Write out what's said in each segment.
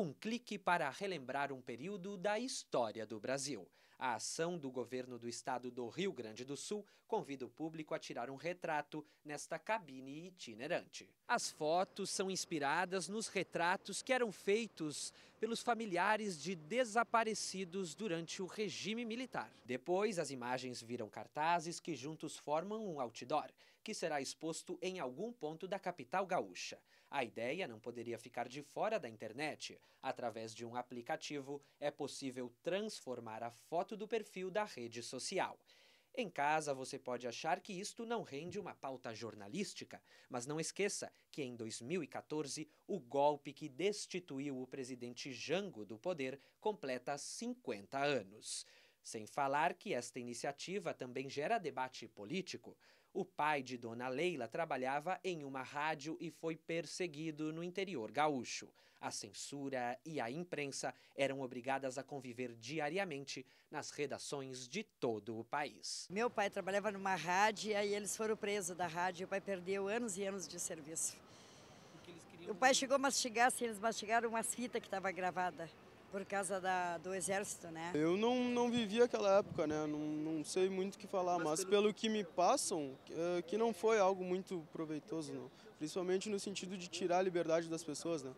um clique para relembrar um período da história do Brasil. A ação do governo do estado do Rio Grande do Sul convida o público a tirar um retrato nesta cabine itinerante. As fotos são inspiradas nos retratos que eram feitos pelos familiares de desaparecidos durante o regime militar. Depois, as imagens viram cartazes que juntos formam um outdoor, que será exposto em algum ponto da capital gaúcha. A ideia não poderia ficar de fora da internet. Através de um aplicativo, é possível transformar a foto foto do perfil da rede social. Em casa, você pode achar que isto não rende uma pauta jornalística, mas não esqueça que em 2014, o golpe que destituiu o presidente Jango do poder completa 50 anos. Sem falar que esta iniciativa também gera debate político. O pai de Dona Leila trabalhava em uma rádio e foi perseguido no interior gaúcho. A censura e a imprensa eram obrigadas a conviver diariamente nas redações de todo o país. Meu pai trabalhava numa rádio e aí eles foram presos da rádio. O pai perdeu anos e anos de serviço. Queriam... O pai chegou a mastigar, assim, eles mastigaram uma fita que estava gravada por causa da, do exército, né? Eu não, não vivi aquela época, né? Não, não sei muito o que falar, mas, mas pelo... pelo... que me passam, é, que não foi algo muito proveitoso, não. Principalmente no sentido de tirar a liberdade das pessoas, né?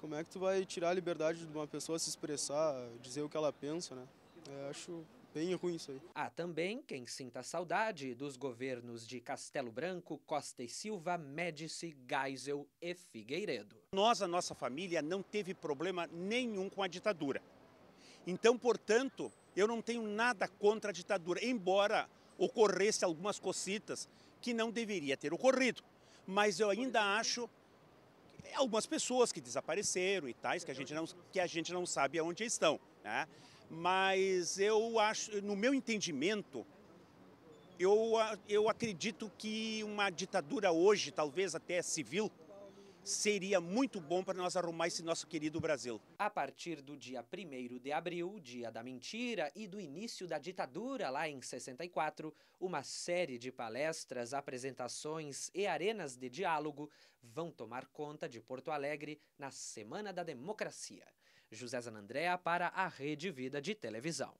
Como é que tu vai tirar a liberdade de uma pessoa se expressar, dizer o que ela pensa, né? É, acho bem ruim isso aí. Há ah, também quem sinta saudade dos governos de Castelo Branco, Costa e Silva, Médici, Geisel e Figueiredo. Nós, a nossa família, não teve problema nenhum com a ditadura. Então, portanto, eu não tenho nada contra a ditadura, embora ocorresse algumas cocitas que não deveria ter ocorrido. Mas eu ainda acho algumas pessoas que desapareceram e tais que a gente não, que a gente não sabe aonde estão. Né? mas eu acho, no meu entendimento, eu, eu acredito que uma ditadura hoje, talvez até civil, seria muito bom para nós arrumar esse nosso querido Brasil. A partir do dia 1 de abril, dia da mentira, e do início da ditadura lá em 64, uma série de palestras, apresentações e arenas de diálogo vão tomar conta de Porto Alegre na Semana da Democracia. José Zanandrea para a Rede Vida de Televisão.